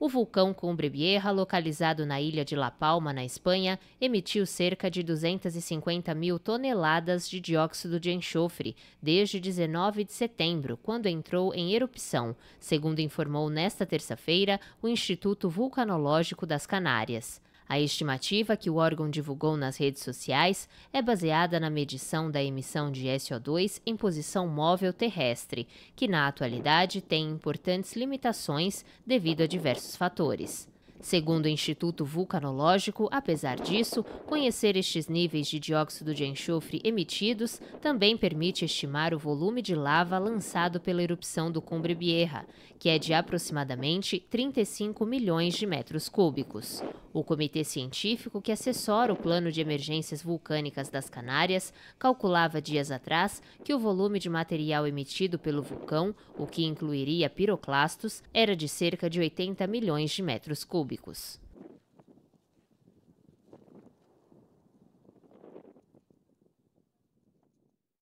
O vulcão Cumbrebierra, localizado na ilha de La Palma, na Espanha, emitiu cerca de 250 mil toneladas de dióxido de enxofre desde 19 de setembro, quando entrou em erupção, segundo informou nesta terça-feira o Instituto Vulcanológico das Canárias. A estimativa que o órgão divulgou nas redes sociais é baseada na medição da emissão de SO2 em posição móvel terrestre, que na atualidade tem importantes limitações devido a diversos fatores. Segundo o Instituto Vulcanológico, apesar disso, conhecer estes níveis de dióxido de enxofre emitidos também permite estimar o volume de lava lançado pela erupção do Cumbre Bierra, que é de aproximadamente 35 milhões de metros cúbicos. O comitê científico que assessora o Plano de Emergências Vulcânicas das Canárias calculava dias atrás que o volume de material emitido pelo vulcão, o que incluiria piroclastos, era de cerca de 80 milhões de metros cúbicos claustrofóbicos.